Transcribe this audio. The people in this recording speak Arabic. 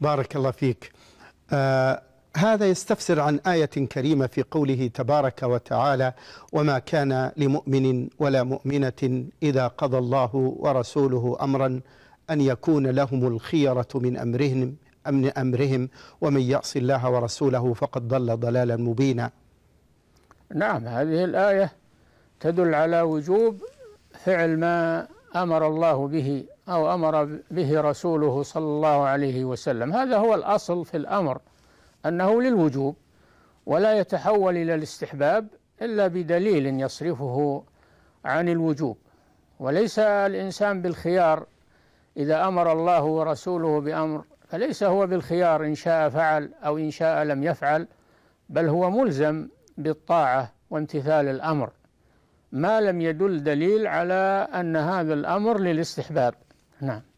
بارك الله فيك آه هذا يستفسر عن آية كريمة في قوله تبارك وتعالى وما كان لمؤمن ولا مؤمنة إذا قضى الله ورسوله أمرا أن يكون لهم الخيرة من أمرهم أمن أمرهم ومن يعص الله ورسوله فقد ضل ضلالا مبينا نعم هذه الآية تدل على وجوب فعل ما امر الله به او امر به رسوله صلى الله عليه وسلم هذا هو الاصل في الامر انه للوجوب ولا يتحول الى الاستحباب الا بدليل يصرفه عن الوجوب وليس الانسان بالخيار اذا امر الله ورسوله بامر فليس هو بالخيار ان شاء فعل او ان شاء لم يفعل بل هو ملزم بالطاعه وامتثال الامر ما لم يدل دليل على أن هذا الأمر للاستحباب نعم